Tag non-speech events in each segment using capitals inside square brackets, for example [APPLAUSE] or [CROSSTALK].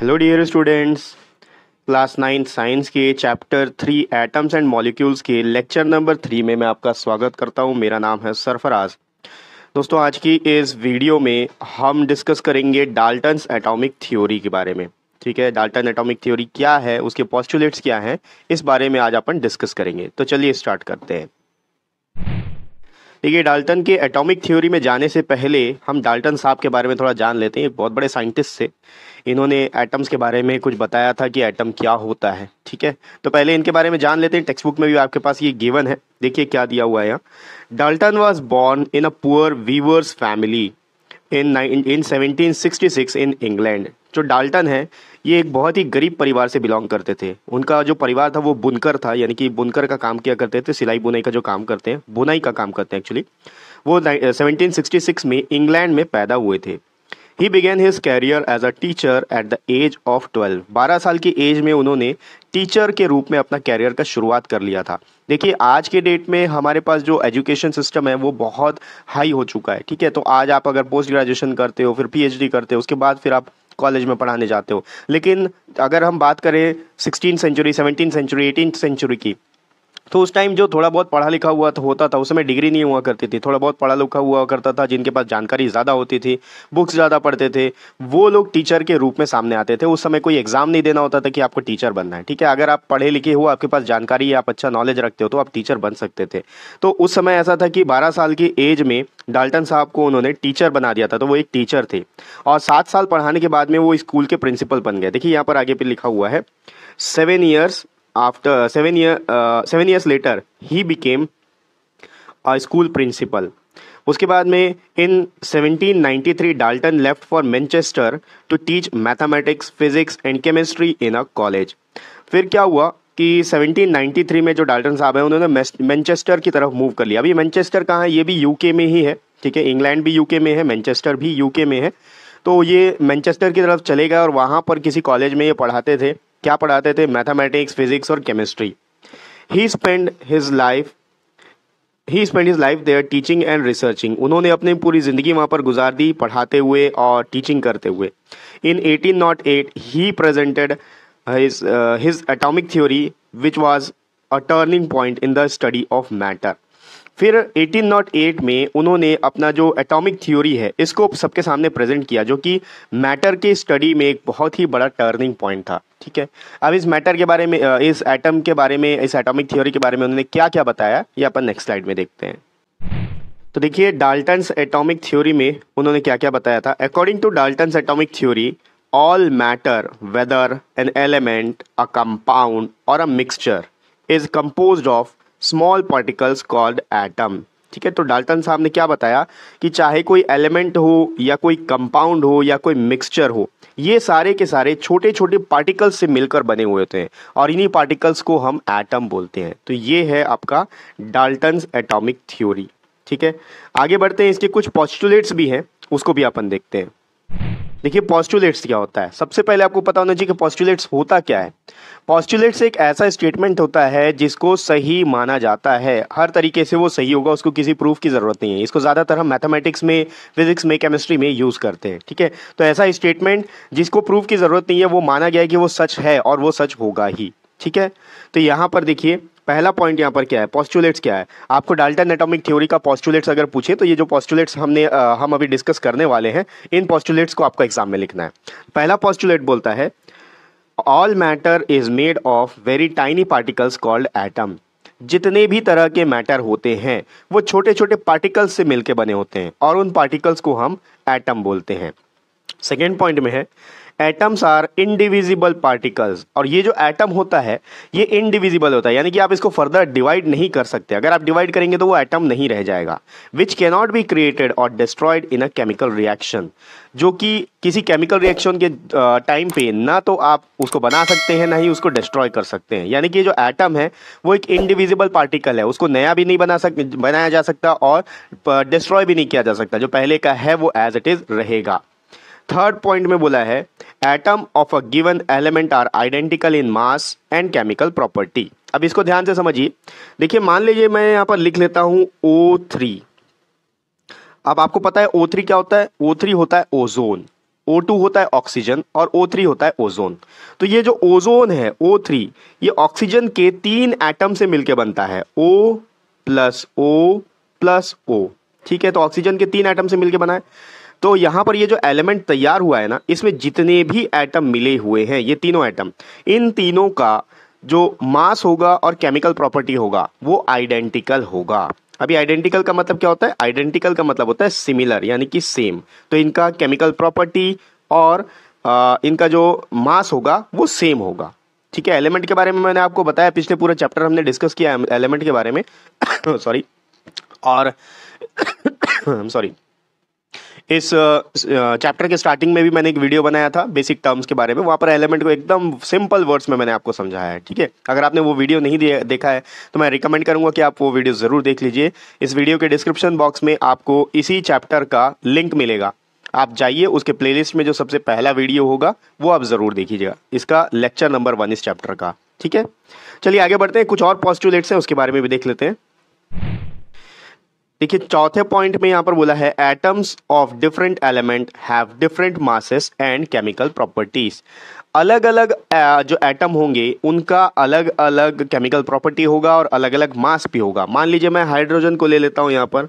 Hello dear students class nine science के chapter three atoms and molecules के lecture number three में मैं आपका स्वागत करता हूं मेरा नाम है सरफराज दोस्तों आज की इस वीडियो में हम डिस्कस करेंगे डाल्टन एटॉमिक थ्योरी के बारे में ठीक है डाल्टन एटॉमिक थ्योरी क्या है उसके पॉस्टुलेट्स क्या हैं इस बारे में आज अपन डिस्कस करेंगे तो चलिए स्टार्ट करते हैं देखिए डाल्टन के एटॉमिक थ्योरी में जाने से पहले हम डाल्टन साहब के बारे में थोड़ा जान लेते हैं एक बहुत बड़े साइंटिस्ट थे इन्होंने एटम्स के बारे में कुछ बताया था कि एटम क्या होता है ठीक है तो पहले इनके बारे में जान लेते हैं टेक्स्ट बुक में भी आपके पास ये गिवन है देखिए क्या दिया हुआ है यहाँ Dalton was born in a poor weavers family in in seventeen sixty six in England जो डाल्टन है ये एक बहुत ही गरीब परिवार से बिलोंग करते थे उनका जो परिवार था वो बुनकर था यानी कि बुनकर का काम किया करते थे सिलाई बुनाई का जो काम करते हैं बुनाई का काम करते हैं एक्चुअली वो सेवनटीन में इंग्लैंड में पैदा हुए थे he began his career as a teacher at the age of twelve बारह साल की एज में उन्होंने टीचर के रूप में अपना कैरियर का शुरुआत कर लिया था देखिए आज के डेट में हमारे पास जो एजुकेशन सिस्टम है वो बहुत हाई हो चुका है ठीक है तो आज आप अगर पोस्ट ग्रेजुएशन करते हो फिर पीएचडी करते हो उसके बाद फिर आप कॉलेज में पढ़ाने जाते हो लेकिन अगर हम बात करें sixteen century seventeen century eighteen century की तो उस टाइम जो थोड़ा बहुत पढ़ा लिखा हुआ होता था उस समय डिग्री नहीं हुआ करती थी थोड़ा बहुत पढ़ा लिखा हुआ करता था जिनके पास जानकारी ज़्यादा होती थी बुक्स ज़्यादा पढ़ते थे वो लोग टीचर के रूप में सामने आते थे उस समय कोई एग्ज़ाम नहीं देना होता था कि आपको टीचर बनना है ठीक है अगर आप पढ़े लिखे हो आपके पास जानकारी आप अच्छा नॉलेज रखते हो तो आप टीचर बन सकते थे तो उस समय ऐसा था कि बारह साल की एज में डाल्टन साहब को उन्होंने टीचर बना दिया था तो वो एक टीचर थे और सात साल पढ़ाने के बाद में वो स्कूल के प्रिंसिपल बन गए देखिए यहाँ पर आगे पे लिखा हुआ है seven years after seven year uh, seven years later he became a school principal उसके बाद में in 1793 Dalton left for Manchester to teach mathematics physics and chemistry in a college फिर क्या हुआ कि 1793 में जो डाल्टन साहब हैं उन्होंने मैनचेस्टर की तरफ मूव कर लिया अभी मैनचेस्टर कहाँ है ये भी यूके में ही है ठीक है इंग्लैंड भी यूके में है मैनचेस्टर भी यूके में है तो ये मैनचेस्टर की तरफ चले गए और वहाँ पर किसी कॉलेज में ये पढ़ाते थे क्या पढ़ाते थे मैथमेटिक्स फिजिक्स और chemistry he spend his life he spend his life there teaching and researching उन्होंने अपनी पूरी ज़िंदगी वहाँ पर गुजार दी पढ़ाते हुए और टीचिंग करते हुए in eighteen nought eight he presented his atomic theory which was a turning point in the study of matter फिर 1808 में उन्होंने अपना जो एटॉमिक थ्योरी है इसको सबके सामने प्रेजेंट किया जो कि मैटर के स्टडी में एक बहुत ही बड़ा टर्निंग पॉइंट था ठीक है अब इस मैटर के बारे में इस एटम के बारे में इस एटॉमिक थ्योरी के बारे में उन्होंने क्या क्या बताया ये अपन नेक्स्ट स्लाइड में देखते हैं तो देखिए डाल्टन एटॉमिक थ्योरी में उन्होंने क्या क्या बताया था according to Dalton atomic theory all matter whether an element a compound और a mixture is compose of small particles called atom ठीक है तो डाल्टन साहब ने क्या बताया कि चाहे कोई एलिमेंट हो या कोई कंपाउंड हो या कोई मिक्सचर हो ये सारे के सारे छोटे छोटे पार्टिकल्स से मिलकर बने हुए होते हैं और इन्हीं पार्टिकल्स को हम एटम बोलते हैं तो ये है आपका डाल्टन एटॉमिक थ्योरी ठीक है आगे बढ़ते हैं इसके कुछ पॉस्टुलेट्स भी हैं उसको भी अपन देखते हैं देखिए पॉस्टुलेट्स क्या होता है सबसे पहले आपको पता होना चाहिए कि पॉस्टुलेट्स होता क्या है पॉस्टुलेट्स एक ऐसा स्टेटमेंट होता है जिसको सही माना जाता है हर तरीके से वो सही होगा उसको किसी प्रूफ की ज़रूरत नहीं है इसको ज़्यादातर हम मैथमेटिक्स में फिजिक्स में केमिस्ट्री में यूज़ करते हैं ठीक है तो ऐसा स्टेटमेंट जिसको प्रूफ की ज़रूरत नहीं है वो माना गया है कि वो सच है और वो सच होगा ही ठीक है तो यहाँ पर देखिए पहला पॉइंट यहाँ पर क्या है पॉस्टुलेट्स क्या है आपको डाल्टन एटॉमिक थ्योरी का पॉस्टुलेट्स अगर पूछे तो ये जो पॉस्टुलेट्स हमने आ, हम अभी डिस्कस करने वाले हैं इन पॉस्टुलेट्स को आपको एग्जाम में लिखना है पहला पॉस्टुलेट बोलता है all matter is made of very tiny particles called atom जितने भी तरह के मैटर होते हैं वो छोटे छोटे पार्टिकल्स से मिलकर बने होते हैं और उन पार्टिकल्स को हम एटम बोलते हैं सेकेंड पॉइंट में है एटम्स आर इनडिविजिबल पार्टिकल्स और ये जो एटम होता है ये इनडिविजिबल होता है यानी कि आप इसको फर्दर डिवाइड नहीं कर सकते अगर आप डिवाइड करेंगे तो वो एटम नहीं रह जाएगा विच कैनॉट बी क्रिएटेड और destroyed in a chemical reaction जो कि किसी केमिकल रिएक्शन के टाइम पे ना तो आप उसको बना सकते हैं ना ही उसको डिस्ट्रॉय कर सकते हैं यानी कि जो एटम है वो एक इनडिविजिबल पार्टिकल है उसको नया भी नहीं बना सक बनाया जा सकता और डिस्ट्रॉय भी नहीं किया जा सकता जो पहले का है वो एज इट इज़ रहेगा थर्ड पॉइंट में बोला है atom of a given element are identical in mass and chemical property अब इसको ध्यान से समझिए देखिए मान लीजिए मैं यहां पर लिख लेता हूं ओ थ्री अब आपको पता है ओ थ्री क्या होता है ओ थ्री होता है ओजोन ओ टू होता है ऑक्सीजन और ओ थ्री होता है ओजोन तो ये जो ओजोन है ओ थ्री ये ऑक्सीजन के तीन एटम से मिलकर बनता है O plus O plus O ठीक है तो ऑक्सीजन के तीन एटम से मिलकर बना है तो यहाँ पर ये जो एलिमेंट तैयार हुआ है ना इसमें जितने भी एटम मिले हुए हैं ये तीनों एटम इन तीनों का जो मास होगा और केमिकल प्रॉपर्टी होगा वो आइडेंटिकल होगा अभी आइडेंटिकल का मतलब क्या होता है आइडेंटिकल का मतलब होता है सिमिलर यानी कि सेम तो इनका केमिकल प्रॉपर्टी और आ, इनका जो मास होगा वो सेम होगा ठीक है एलिमेंट के बारे में मैंने आपको बताया पिछले पूरा चैप्टर हमने डिस्कस किया एलिमेंट के बारे में सॉरी [COUGHS] और सॉरी [COUGHS] इस चैप्टर के स्टार्टिंग में भी मैंने एक वीडियो बनाया था बेसिक टर्म्स के बारे में वहाँ पर एलिमेंट को एकदम सिंपल वर्ड्स में मैंने आपको समझाया है ठीक है अगर आपने वो वीडियो नहीं देखा है तो मैं रिकमेंड करूँगा कि आप वो वीडियो ज़रूर देख लीजिए इस वीडियो के डिस्क्रिप्शन बॉक्स में आपको इसी चैप्टर का लिंक मिलेगा आप जाइए उसके प्ले में जो सबसे पहला वीडियो होगा वो आप ज़रूर देखिएगा इसका लेक्चर नंबर वन इस चैप्टर का ठीक है चलिए आगे बढ़ते हैं कुछ और पॉजिटिव लेट्स हैं उसके बारे में भी देख लेते हैं देखिए चौथे पॉइंट में यहाँ पर बोला है atoms of different element have different masses and chemical properties अलग अलग जो एटम होंगे उनका अलग अलग केमिकल प्रॉपर्टी होगा और अलग अलग मास भी होगा मान लीजिए मैं हाइड्रोजन को ले लेता हूँ यहाँ पर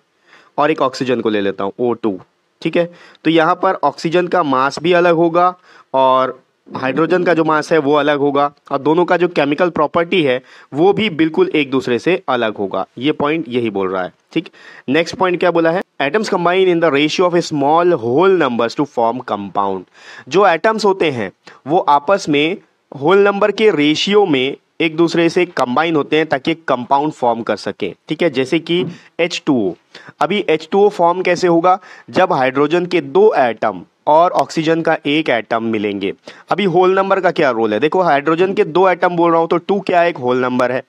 और एक ऑक्सीजन को ले लेता हूँ ओ टू ठीक है तो यहाँ पर ऑक्सीजन का मास भी अलग होगा और हाइड्रोजन का जो मास है वो अलग होगा और दोनों का जो केमिकल प्रॉपर्टी है वो भी बिल्कुल एक दूसरे से अलग होगा ये पॉइंट यही बोल रहा है ठीक नेक्स्ट पॉइंट क्या बोला है atoms combine in the ratio of small whole numbers to form compound जो एटम्स होते हैं वो आपस में होल नंबर के रेशियो में एक दूसरे से कंबाइन होते हैं ताकि कंपाउंड फॉर्म कर सके ठीक है जैसे कि H2O अभी H2O फॉर्म कैसे होगा जब हाइड्रोजन के दो एटम और ऑक्सीजन का एक एटम मिलेंगे अभी होल नंबर का क्या रोल है देखो हाइड्रोजन के दो एटम बोल रहा हूँ तो टू क्या एक होल नंबर है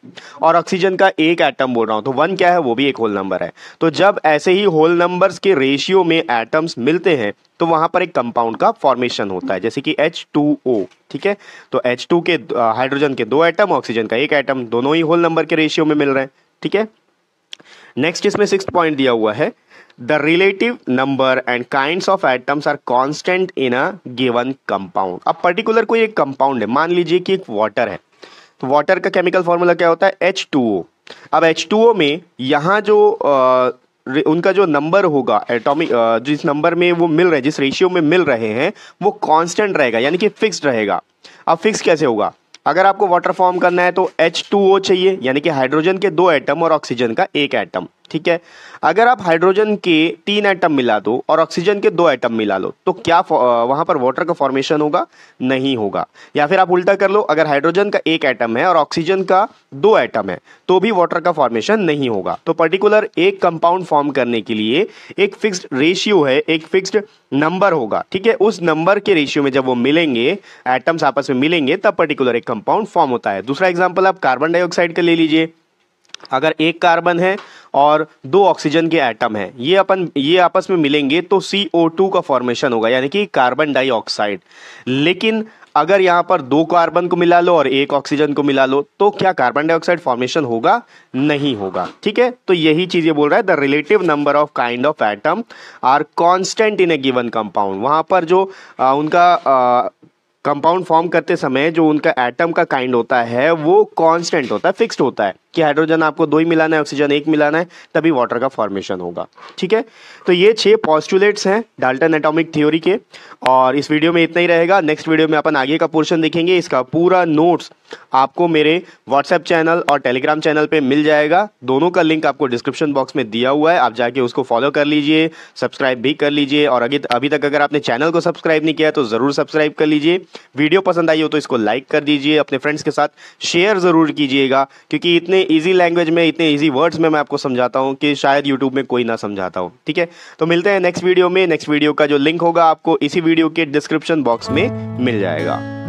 और ऑक्सीजन का एक एटम बोल रहा हूँ तो वन क्या है वो भी एक होल नंबर है तो जब ऐसे ही होल नंबर्स के रेशियो में एटम्स मिलते हैं तो वहां पर एक कंपाउंड का फॉर्मेशन होता है जैसे कि एच टू ठीक है तो एच टू के हाइड्रोजन के दो एटम ऑक्सीजन का एक एटम दोनों ही होल नंबर के रेशियो में मिल रहे हैं ठीक है नेक्स्ट इसमें सिक्स पॉइंट दिया हुआ है The relative number and kinds of atoms are constant in a given compound. अब पर्टिकुलर कोई एक कंपाउंड है मान लीजिए कि एक वाटर है तो वाटर का केमिकल फॉर्मूला क्या होता है H2O. अब H2O में यहाँ जो आ, उनका जो नंबर होगा एटॉमिक जिस नंबर में वो मिल रहे जिस रेशियो में मिल रहे हैं वो कांस्टेंट रहेगा यानी कि फिक्स्ड रहेगा अब फिक्स कैसे होगा अगर आपको वाटर फॉर्म करना है तो H2O चाहिए यानी कि हाइड्रोजन के दो एटम और ऑक्सीजन का एक एटम ठीक है अगर आप हाइड्रोजन के तीन आइटम मिला दो और ऑक्सीजन के दो एटम मिला लो तो क्या वहां पर वाटर का फॉर्मेशन होगा नहीं होगा या फिर आप उल्टा कर लो अगर हाइड्रोजन का एक एटम है और ऑक्सीजन का दो एटम है तो भी वाटर का फॉर्मेशन नहीं होगा तो पर्टिकुलर एक कंपाउंड फॉर्म करने के लिए एक फिक्स रेशियो है एक फिक्स नंबर होगा ठीक है उस नंबर के रेशियो में जब वो मिलेंगे एटम्स आपस में मिलेंगे तब पर्टिकुलर एक कंपाउंड फॉर्म होता है दूसरा एग्जाम्पल आप कार्बन डाइऑक्साइड का ले लीजिए अगर एक कार्बन है और दो ऑक्सीजन के एटम हैं ये अपन ये आपस में मिलेंगे तो सी ओ टू का फॉर्मेशन होगा यानी कि कार्बन डाइऑक्साइड लेकिन अगर यहाँ पर दो कार्बन को मिला लो और एक ऑक्सीजन को मिला लो तो क्या कार्बन डाइऑक्साइड फॉर्मेशन होगा नहीं होगा ठीक है तो यही चीज़ ये बोल रहा है the relative number of kind of atom are constant in a given compound वहां पर जो आ, उनका आ, कंपाउंड फॉर्म करते समय जो उनका एटम का काइंड होता है वो कांस्टेंट होता है फिक्स्ड होता है कि हाइड्रोजन आपको दो ही मिलाना है ऑक्सीजन एक मिलाना है तभी वाटर का फॉर्मेशन होगा ठीक है तो ये छह पॉस्टुलेट्स हैं डाल्टन एटॉमिक थ्योरी के और इस वीडियो में इतना ही रहेगा नेक्स्ट वीडियो में अपन आगे का पोर्शन देखेंगे इसका पूरा नोट्स आपको मेरे व्हाट्सएप चैनल और टेलीग्राम चैनल पर मिल जाएगा दोनों का लिंक आपको डिस्क्रिप्शन बॉक्स में दिया हुआ है आप जाके उसको फॉलो कर लीजिए सब्सक्राइब भी कर लीजिए और अभी तक अगर आपने चैनल को सब्सक्राइब नहीं किया तो ज़रूर सब्सक्राइब कर लीजिए वीडियो पसंद आई हो तो इसको लाइक कर दीजिए अपने फ्रेंड्स के साथ शेयर ज़रूर कीजिएगा क्योंकि इतने इजी ईजी लैंग्वेज में इतने ईजी वर्ड्स में मैं आपको समझाता हूँ कि शायद यूट्यूब में कोई ना समझाता हो ठीक है तो मिलते हैं नेक्स्ट वीडियो में नेक्स्ट वीडियो का जो लिंक होगा आपको इसी वीडियो के डिस्क्रिप्शन बॉक्स में मिल जाएगा